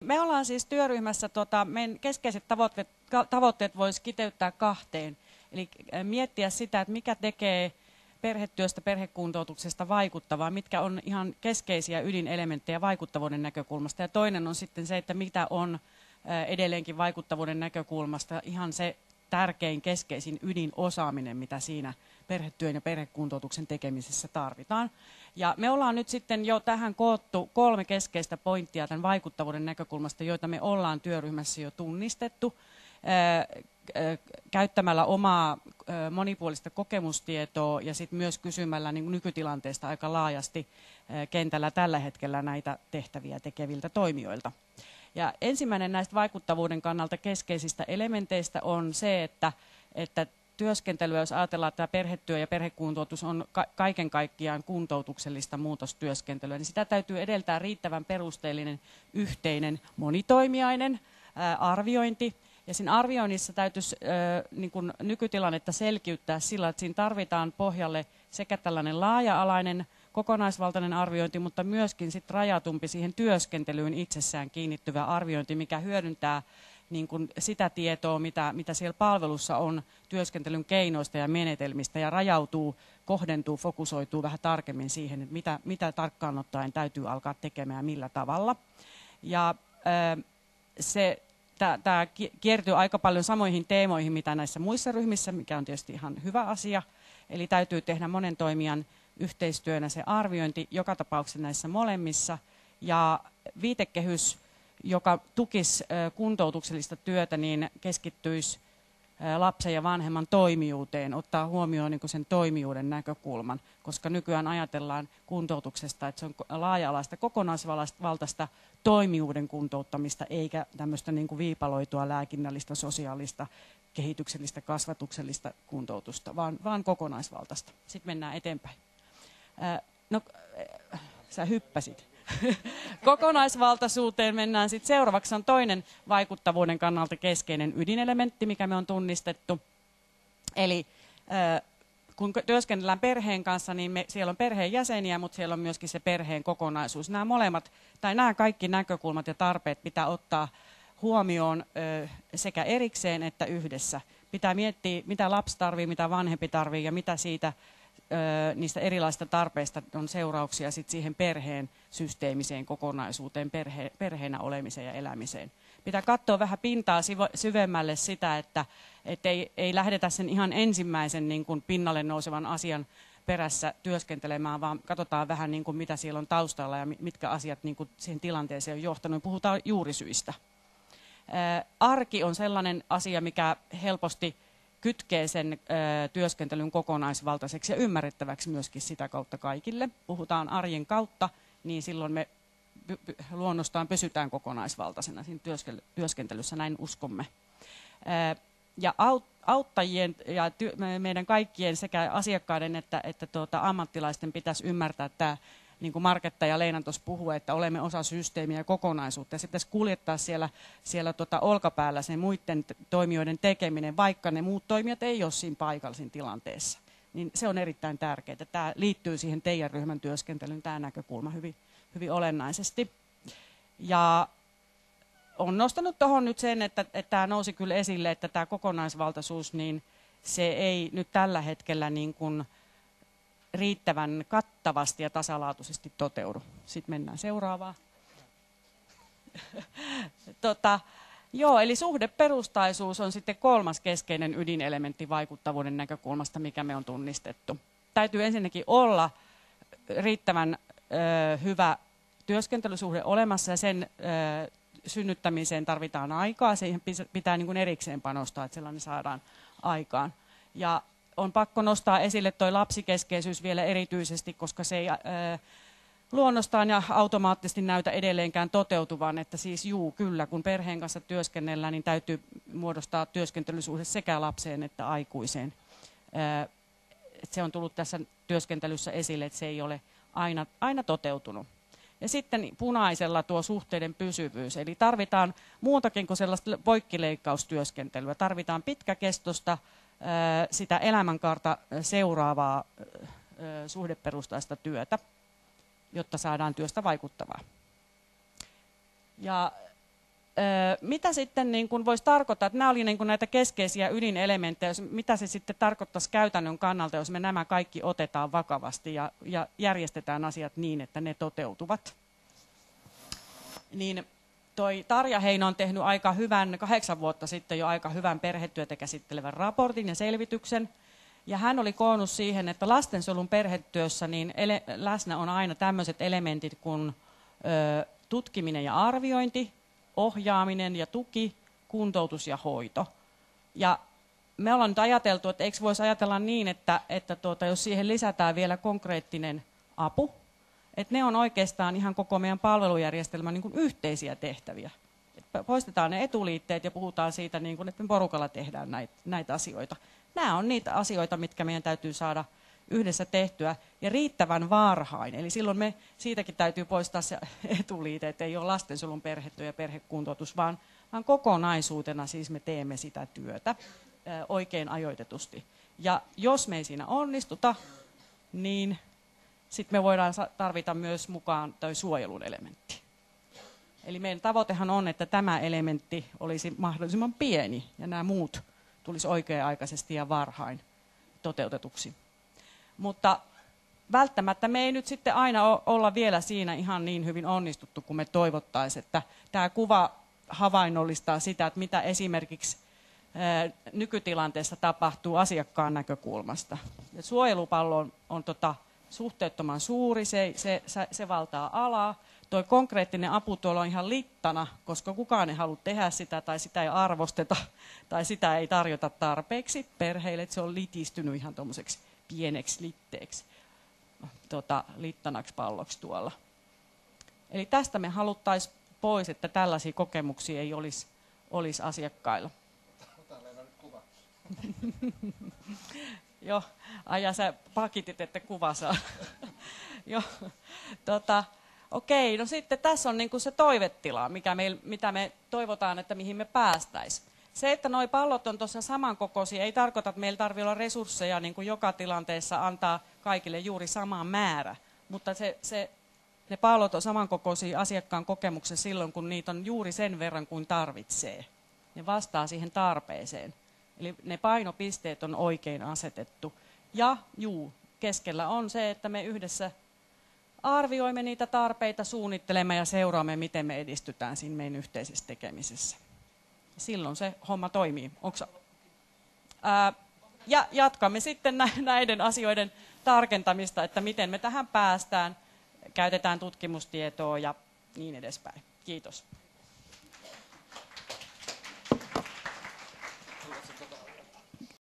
Me ollaan siis työryhmässä, tota, meidän keskeiset tavoitteet, tavoitteet voisi kiteyttää kahteen. Eli miettiä sitä, että mikä tekee perhetyöstä, perhekuntoutuksesta vaikuttavaa, mitkä on ihan keskeisiä ydinelementtejä vaikuttavuuden näkökulmasta. Ja toinen on sitten se, että mitä on edelleenkin vaikuttavuuden näkökulmasta ihan se tärkein, keskeisin ydinosaaminen, mitä siinä perhetyön ja perhekuntoutuksen tekemisessä tarvitaan. Ja me ollaan nyt sitten jo tähän koottu kolme keskeistä pointtia tämän vaikuttavuuden näkökulmasta, joita me ollaan työryhmässä jo tunnistettu käyttämällä omaa monipuolista kokemustietoa ja sitten myös kysymällä niin nykytilanteesta aika laajasti kentällä tällä hetkellä näitä tehtäviä tekeviltä toimijoilta. Ja ensimmäinen näistä vaikuttavuuden kannalta keskeisistä elementeistä on se, että, että työskentelyä, jos ajatellaan, että perhetyö ja perhekuntoutus on ka- kaiken kaikkiaan kuntoutuksellista muutostyöskentelyä, niin sitä täytyy edeltää riittävän perusteellinen, yhteinen, monitoimiainen ää, arviointi. Ja siinä arvioinnissa täytyisi ää, niin kuin nykytilannetta selkiyttää sillä, että siinä tarvitaan pohjalle sekä tällainen laaja-alainen kokonaisvaltainen arviointi, mutta myöskin sit rajatumpi siihen työskentelyyn itsessään kiinnittyvä arviointi, mikä hyödyntää niin kuin sitä tietoa, mitä, mitä siellä palvelussa on työskentelyn keinoista ja menetelmistä ja rajautuu, kohdentuu, fokusoituu vähän tarkemmin siihen, että mitä, mitä tarkkaan ottaen täytyy alkaa tekemään ja millä tavalla. Ja se tämä kiertyy aika paljon samoihin teemoihin, mitä näissä muissa ryhmissä, mikä on tietysti ihan hyvä asia. Eli täytyy tehdä monen toimijan yhteistyönä se arviointi joka tapauksessa näissä molemmissa. Ja viitekehys, joka tukisi kuntoutuksellista työtä, niin keskittyisi lapsen ja vanhemman toimijuuteen, ottaa huomioon niin sen toimijuuden näkökulman, koska nykyään ajatellaan kuntoutuksesta, että se on laaja-alaista kokonaisvaltaista toimijuuden kuntouttamista, eikä tämmöistä niin kuin viipaloitua lääkinnällistä, sosiaalista, kehityksellistä, kasvatuksellista kuntoutusta, vaan, vaan kokonaisvaltaista. Sitten mennään eteenpäin. No, sä hyppäsit. Kokonaisvaltaisuuteen mennään sitten seuraavaksi. on toinen vaikuttavuuden kannalta keskeinen ydinelementti, mikä me on tunnistettu. Eli kun työskennellään perheen kanssa, niin me, siellä on perheen jäseniä, mutta siellä on myöskin se perheen kokonaisuus. Nämä molemmat, tai nämä kaikki näkökulmat ja tarpeet pitää ottaa huomioon ö, sekä erikseen että yhdessä. Pitää miettiä, mitä lapsi tarvii, mitä vanhempi tarvii ja mitä siitä niistä erilaisista tarpeista on seurauksia sit siihen perheen systeemiseen kokonaisuuteen, perhe, perheenä olemiseen ja elämiseen. Pitää katsoa vähän pintaa syvemmälle sitä, että et ei, ei lähdetä sen ihan ensimmäisen niin kuin pinnalle nousevan asian perässä työskentelemään, vaan katsotaan vähän niin kuin mitä siellä on taustalla ja mitkä asiat niin kuin siihen tilanteeseen on johtanut. Puhutaan juurisyistä. arki on sellainen asia, mikä helposti kytkee sen työskentelyn kokonaisvaltaiseksi ja ymmärrettäväksi myöskin sitä kautta kaikille. Puhutaan arjen kautta, niin silloin me luonnostaan pysytään kokonaisvaltaisena siinä työskentelyssä, näin uskomme. ja auttajien ja meidän kaikkien sekä asiakkaiden että, että tuota, ammattilaisten pitäisi ymmärtää tämä niin kuin Marketta ja Leinan tuossa puhuu, että olemme osa systeemiä ja kokonaisuutta. Ja sitten kuljettaa siellä, siellä tota olkapäällä sen muiden toimijoiden tekeminen, vaikka ne muut toimijat ei ole siinä paikallisin tilanteessa. Niin se on erittäin tärkeää. Tämä liittyy siihen teidän ryhmän työskentelyyn, tämä näkökulma hyvin, hyvin olennaisesti. Ja on nostanut tuohon nyt sen, että, että tämä nousi kyllä esille, että tämä kokonaisvaltaisuus, niin se ei nyt tällä hetkellä niin kuin riittävän kattavasti ja tasalaatuisesti toteudu. Sitten mennään seuraavaan. tota, joo, eli suhdeperustaisuus on sitten kolmas keskeinen ydinelementti vaikuttavuuden näkökulmasta, mikä me on tunnistettu. Täytyy ensinnäkin olla riittävän ö, hyvä työskentelysuhde olemassa ja sen ö, synnyttämiseen tarvitaan aikaa. Siihen pitää niin kuin erikseen panostaa, että sellainen saadaan aikaan. Ja on pakko nostaa esille tuo lapsikeskeisyys vielä erityisesti, koska se ei luonnostaan ja automaattisesti näytä edelleenkään toteutuvan. Että siis juu, kyllä, kun perheen kanssa työskennellään, niin täytyy muodostaa työskentelysuhde sekä lapseen että aikuiseen. se on tullut tässä työskentelyssä esille, että se ei ole aina, aina toteutunut. Ja sitten punaisella tuo suhteiden pysyvyys, eli tarvitaan muutakin kuin sellaista poikkileikkaustyöskentelyä. Tarvitaan pitkäkestosta sitä elämänkaarta seuraavaa suhdeperustaista työtä, jotta saadaan työstä vaikuttavaa. Ja mitä sitten niin kuin voisi tarkoittaa, että nämä olivat niin näitä keskeisiä ydinelementtejä, mitä se sitten tarkoittaisi käytännön kannalta, jos me nämä kaikki otetaan vakavasti ja, ja järjestetään asiat niin, että ne toteutuvat. Niin toi Tarja Heino on tehnyt aika hyvän, kahdeksan vuotta sitten jo aika hyvän perhetyötä käsittelevän raportin ja selvityksen. Ja hän oli koonnut siihen, että lastensuojelun perhetyössä niin ele, läsnä on aina tämmöiset elementit kuin ö, tutkiminen ja arviointi, ohjaaminen ja tuki, kuntoutus ja hoito. Ja me ollaan nyt ajateltu, että eikö voisi ajatella niin, että, että tuota, jos siihen lisätään vielä konkreettinen apu, että ne on oikeastaan ihan koko meidän palvelujärjestelmän niin yhteisiä tehtäviä. Et poistetaan ne etuliitteet ja puhutaan siitä, niin kuin, että me porukalla tehdään näitä, näitä asioita. Nämä on niitä asioita, mitkä meidän täytyy saada yhdessä tehtyä ja riittävän varhain. Eli silloin me siitäkin täytyy poistaa se etuliite, että ei ole lastensuojelun perhetty ja perhekuntoutus, vaan, vaan kokonaisuutena siis me teemme sitä työtä oikein ajoitetusti. Ja jos me ei siinä onnistuta, niin sitten me voidaan tarvita myös mukaan tuo suojelun elementti. Eli meidän tavoitehan on, että tämä elementti olisi mahdollisimman pieni ja nämä muut tulisi oikea-aikaisesti ja varhain toteutetuksi. Mutta välttämättä me ei nyt sitten aina olla vielä siinä ihan niin hyvin onnistuttu kuin me toivottaisiin, että tämä kuva havainnollistaa sitä, että mitä esimerkiksi nykytilanteessa tapahtuu asiakkaan näkökulmasta. Ja suojelupallo on, on tota, suhteettoman suuri, se, se, se, se valtaa alaa. Tuo konkreettinen apu tuolla on ihan littana, koska kukaan ei halua tehdä sitä tai sitä ei arvosteta tai sitä ei tarjota tarpeeksi perheille, että se on litistynyt ihan tuommoiseksi pieneksi litteeksi, tota, littanaksi palloksi tuolla. Eli tästä me haluttaisiin pois, että tällaisia kokemuksia ei olisi, olisi asiakkailla. Joo, aja sä pakitit, että kuva saa. Joo, tota, okei, no sitten tässä on niinku se toivetila, mikä me, mitä me toivotaan, että mihin me päästäisiin. Se, että nuo pallot on tuossa samankokoisia, ei tarkoita, että meillä tarvitsee olla resursseja niin kuin joka tilanteessa antaa kaikille juuri sama määrä. Mutta se, se, ne pallot on samankokoisia asiakkaan kokemuksen silloin, kun niitä on juuri sen verran kuin tarvitsee. Ne vastaa siihen tarpeeseen. Eli ne painopisteet on oikein asetettu. Ja juu, keskellä on se, että me yhdessä arvioimme niitä tarpeita, suunnittelemme ja seuraamme, miten me edistytään siinä meidän yhteisessä tekemisessä. Silloin se homma toimii. Onks, ää, ja jatkamme sitten näiden asioiden tarkentamista, että miten me tähän päästään, käytetään tutkimustietoa ja niin edespäin. Kiitos.